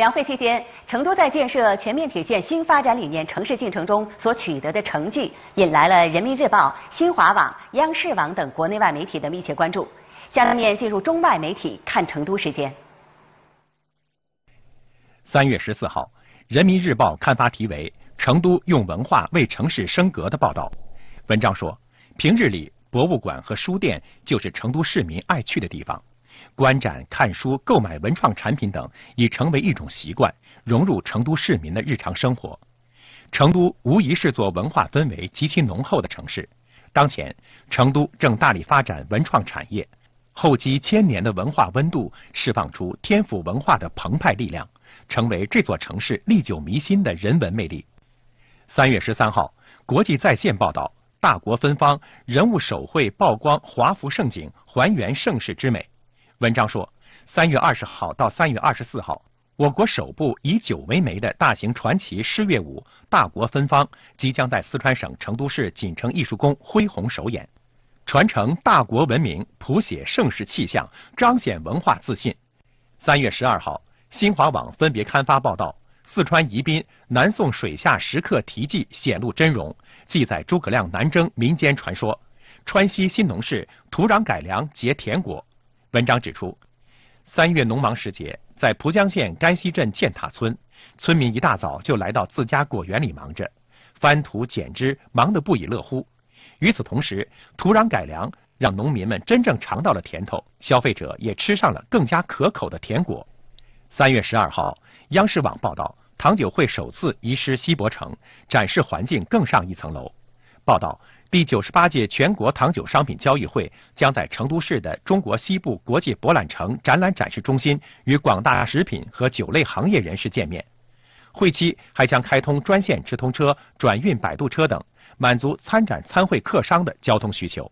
两会期间，成都在建设全面体现新发展理念城市进程中所取得的成绩，引来了人民日报、新华网、央视网等国内外媒体的密切关注。下面进入中外媒体看成都时间。三月十四号，《人民日报》刊发题为《成都用文化为城市升格》的报道。文章说，平日里，博物馆和书店就是成都市民爱去的地方。观展、看书、购买文创产品等已成为一种习惯，融入成都市民的日常生活。成都无疑是座文化氛围极其浓厚的城市。当前，成都正大力发展文创产业，厚积千年的文化温度释放出天府文化的澎湃力量，成为这座城市历久弥新的人文魅力。三月十三号，国际在线报道：大国芬芳，人物手绘曝光华服盛景，还原盛世之美。文章说，三月二十号到三月二十四号，我国首部以酒为媒的大型传奇诗乐舞《大国芬芳》即将在四川省成都市锦城艺术宫恢宏首演，传承大国文明，谱写盛世气象，彰显文化自信。三月十二号，新华网分别刊发报道：四川宜宾南宋水下石刻题记显露真容，记载诸葛亮南征民间传说；川西新农事土壤改良结甜果。文章指出，三月农忙时节，在蒲江县甘溪镇建塔村，村民一大早就来到自家果园里忙着翻土剪枝，忙得不亦乐乎。与此同时，土壤改良让农民们真正尝到了甜头，消费者也吃上了更加可口的甜果。三月十二号，央视网报道，糖酒会首次移师西博城，展示环境更上一层楼。报道。第九十八届全国糖酒商品交易会将在成都市的中国西部国际博览城展览展示中心与广大食品和酒类行业人士见面。会期还将开通专线直通车、转运摆渡车等，满足参展参会客商的交通需求。